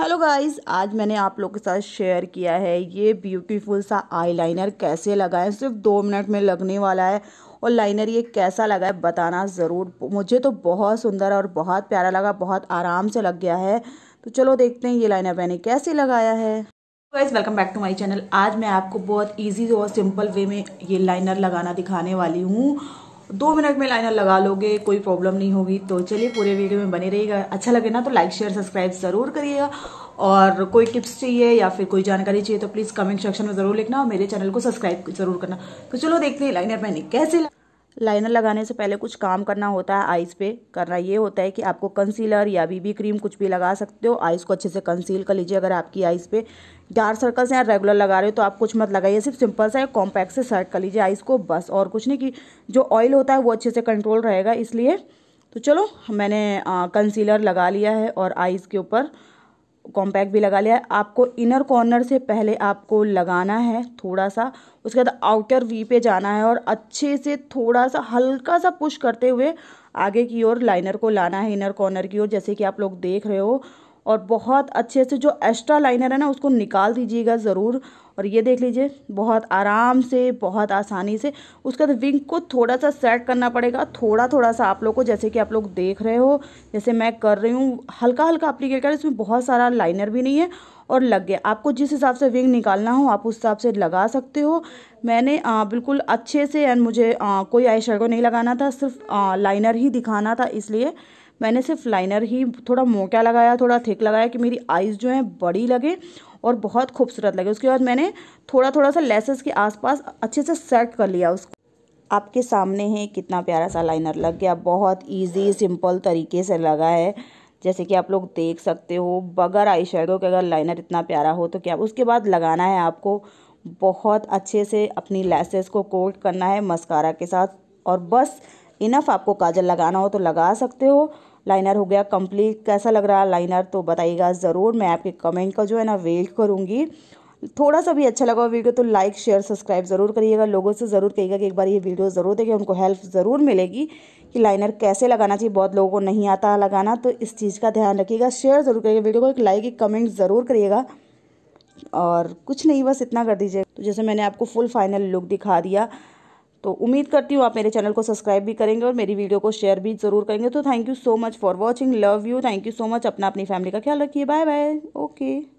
hello guys आज मैंने आप लोग के साथ शेयर किया है ये ब्यूटीफुल सा आईलाइनर कैसे लगाएं सिर्फ दो मिनट में लगने वाला है और लाइनर ये कैसा लगा है बताना ज़रूर मुझे तो बहुत सुंदर और बहुत प्यारा लगा बहुत आराम से लग गया है तो चलो देखते हैं ये लाइनर मैंने कैसे लगाया है guys welcome back to my channel आज मैं आपको बहुत इजी और सिंपल वे में ये लाइनर लगाना दिखाने वाली हूँ दो मिनट में लाइनर लगा लोगे कोई प्रॉब्लम नहीं होगी तो चलिए पूरे वीडियो में बने रहिएगा अच्छा लगे ना तो लाइक शेयर सब्सक्राइब ज़रूर करिएगा और कोई टिप्स चाहिए या फिर कोई जानकारी चाहिए तो प्लीज़ कमेंट सेक्शन में ज़रूर लिखना और मेरे चैनल को सब्सक्राइब ज़रूर करना तो चलो देखते हैं लाइनर मैंने कैसे ला लाइनर लगाने से पहले कुछ काम करना होता है आइज़ पे करना ये होता है कि आपको कंसीलर या बीबी क्रीम कुछ भी लगा सकते हो आइज़ को अच्छे से कंसील कर लीजिए अगर आपकी आइज़ पे डार्क सर्कल्स या रेगुलर लगा रहे हो तो आप कुछ मत लगाइए सिर्फ सिंपल सा कॉम्पैक्ट से सेट कर लीजिए आइज़ को बस और कुछ नहीं कि जो ऑयल होता है वो अच्छे से कंट्रोल रहेगा इसलिए तो चलो मैंने कंसीलर लगा लिया है और आइज़ के ऊपर कॉम्पैक्ट भी लगा लिया है आपको इनर कॉर्नर से पहले आपको लगाना है थोड़ा सा उसके बाद आउटर वी पे जाना है और अच्छे से थोड़ा सा हल्का सा पुश करते हुए आगे की ओर लाइनर को लाना है इनर कॉर्नर की ओर जैसे कि आप लोग देख रहे हो और बहुत अच्छे से जो एक्स्ट्रा लाइनर है ना उसको निकाल दीजिएगा ज़रूर और ये देख लीजिए बहुत आराम से बहुत आसानी से उसके बाद विंग को थोड़ा सा सेट करना पड़ेगा थोड़ा थोड़ा सा आप लोग को जैसे कि आप लोग देख रहे हो जैसे मैं कर रही हूँ हल्का हल्का अप्लीकेट कर इसमें बहुत सारा लाइनर भी नहीं है और लग गया आपको जिस हिसाब से विंग निकालना हो आप उस हिसाब से लगा सकते हो मैंने आ, बिल्कुल अच्छे से एंड मुझे आ, कोई आई नहीं लगाना था सिर्फ आ, लाइनर ही दिखाना था इसलिए मैंने सिर्फ लाइनर ही थोड़ा मोटा लगाया थोड़ा थिक लगाया कि मेरी आइज़ जो है बड़ी लगे और बहुत खूबसूरत लगे उसके बाद मैंने थोड़ा थोड़ा सा लेसेस के आसपास अच्छे से सेट कर लिया उसको आपके सामने है कितना प्यारा सा लाइनर लग गया बहुत ईजी सिंपल तरीके से लगा है जैसे कि आप लोग देख सकते हो बगैर आई शेडो के अगर लाइनर इतना प्यारा हो तो क्या उसके बाद लगाना है आपको बहुत अच्छे से अपनी लेसेस को कोट करना है मस्कारा के साथ और बस इनफ आपको काजल लगाना हो तो लगा सकते हो लाइनर हो गया कंप्लीट कैसा लग रहा है लाइनर तो बताइएगा ज़रूर मैं आपके कमेंट का जो है ना वेट करूँगी थोड़ा सा भी अच्छा लगा वीडियो तो लाइक शेयर सब्सक्राइब ज़रूर करिएगा लोगों से ज़रूर कहिएगा कि एक बार ये वीडियो ज़रूर देखें उनको हेल्प ज़रूर मिलेगी कि लाइनर कैसे लगाना चाहिए बहुत लोगों को नहीं आता लगाना तो इस चीज़ का ध्यान रखिएगा शेयर ज़रूर करिएगा वीडियो को एक लाइक एक कमेंट ज़रूर करिएगा और कुछ नहीं बस इतना कर दीजिए तो जैसे मैंने आपको फुल फाइनल लुक दिखा दिया तो उम्मीद करती हूँ आप मेरे चैनल को सब्सक्राइब भी करेंगे और मेरी वीडियो को शेयर भी ज़रूर करेंगे तो thank you so much for watching love you thank you so much अपना अपनी फैमिली का ख्याल रखिए बाय बाय ओके